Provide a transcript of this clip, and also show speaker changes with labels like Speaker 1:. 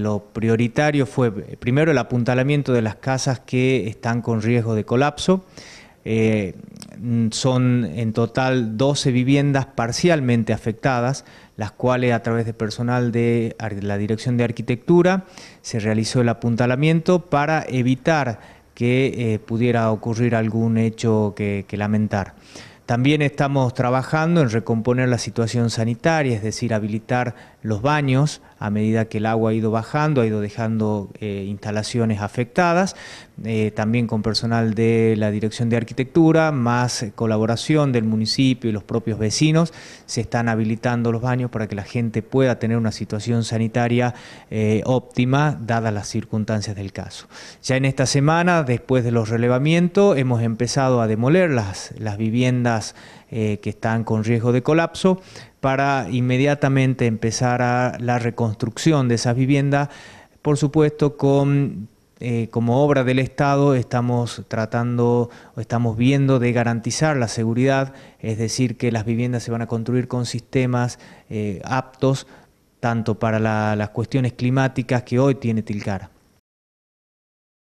Speaker 1: Lo prioritario fue primero el apuntalamiento de las casas que están con riesgo de colapso. Eh, son en total 12 viviendas parcialmente afectadas, las cuales a través de personal de la Dirección de Arquitectura se realizó el apuntalamiento para evitar que eh, pudiera ocurrir algún hecho que lamentar. También estamos trabajando en recomponer la situación sanitaria, es decir, habilitar los baños a medida que el agua ha ido bajando, ha ido dejando eh, instalaciones afectadas, eh, también con personal de la Dirección de Arquitectura, más colaboración del municipio y los propios vecinos, se están habilitando los baños para que la gente pueda tener una situación sanitaria eh, óptima, dadas las circunstancias del caso. Ya en esta semana, después de los relevamientos, hemos empezado a demoler las viviendas eh, que están con riesgo de colapso para inmediatamente empezar a la reconstrucción de esas viviendas, por supuesto con eh, como obra del Estado estamos tratando o estamos viendo de garantizar la seguridad, es decir, que las viviendas se van a construir con sistemas eh, aptos tanto para las cuestiones climáticas que hoy tiene Tilcara.